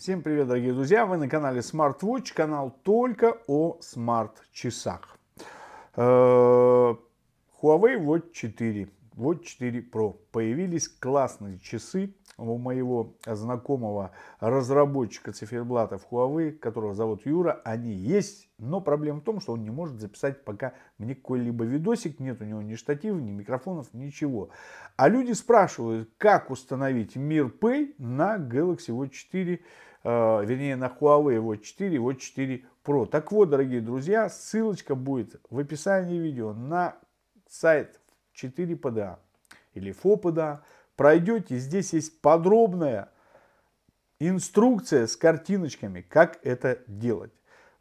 Всем привет, дорогие друзья! Вы на канале SmartWatch, канал только о смарт-часах. Э, Huawei Watch 4, Watch 4 Pro. Появились классные часы у моего знакомого разработчика циферблатов Huawei, которого зовут Юра. Они есть, но проблема в том, что он не может записать пока мне какой-либо видосик. Нет у него ни штатива, ни микрофонов, ничего. А люди спрашивают, как установить Мир Pay на Galaxy Watch 4 Э, вернее на Huawei Watch 4 и Watch 4 Pro. Так вот, дорогие друзья, ссылочка будет в описании видео на сайт 4PDA а или FOPDA. А. Пройдете, здесь есть подробная инструкция с картиночками, как это делать.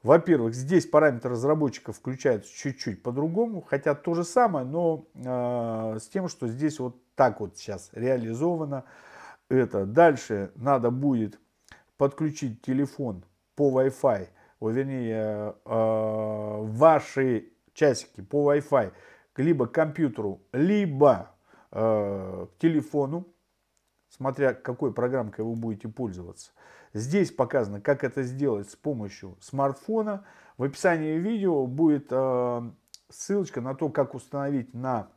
Во-первых, здесь параметры разработчика включаются чуть-чуть по-другому, хотя то же самое, но э, с тем, что здесь вот так вот сейчас реализовано это. Дальше надо будет подключить телефон по Wi-Fi, о, вернее, э, э, ваши часики по Wi-Fi либо к компьютеру, либо э, к телефону, смотря какой программкой вы будете пользоваться. Здесь показано, как это сделать с помощью смартфона. В описании видео будет э, ссылочка на то, как установить на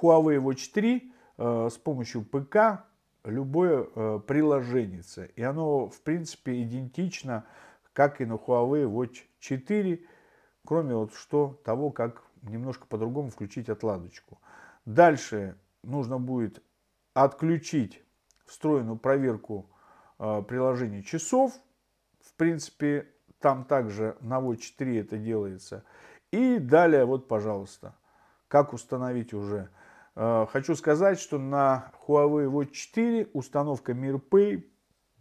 Huawei Watch 3 э, с помощью ПК любое э, приложение, и оно, в принципе, идентично, как и на Huawei Watch 4, кроме вот что того, как немножко по-другому включить отладочку. Дальше нужно будет отключить встроенную проверку э, приложений часов. В принципе, там также на Watch 4 это делается. И далее, вот, пожалуйста, как установить уже Э, хочу сказать, что на Huawei Watch 4 установка MirPay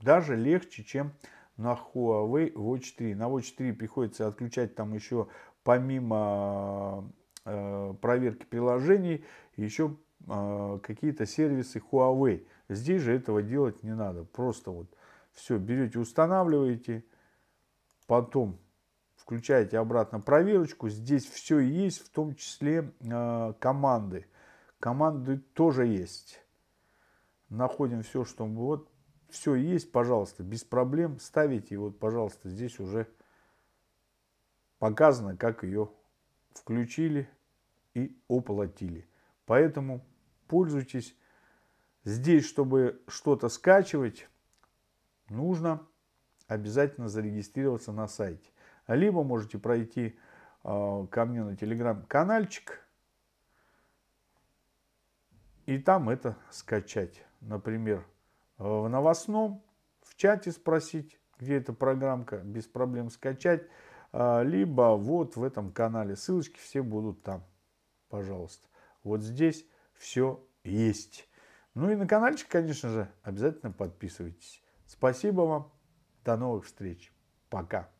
даже легче, чем на Huawei Watch 3. На Watch 3 приходится отключать там еще помимо э, проверки приложений еще э, какие-то сервисы Huawei. Здесь же этого делать не надо. Просто вот все берете, устанавливаете, потом включаете обратно проверочку. Здесь все есть, в том числе команды Команды тоже есть. Находим все, что вот все есть, пожалуйста, без проблем ставите. И вот, пожалуйста, здесь уже показано, как ее включили и оплатили. Поэтому пользуйтесь. Здесь, чтобы что-то скачивать, нужно обязательно зарегистрироваться на сайте. Либо можете пройти э, ко мне на телеграм-канальчик – и там это скачать. Например, э, в новостном, в чате спросить, где эта программка, без проблем скачать. А, либо вот в этом канале ссылочки все будут там. Пожалуйста. Вот здесь все есть. Ну и на каналчик, конечно же, обязательно подписывайтесь. Спасибо вам. До новых встреч. Пока.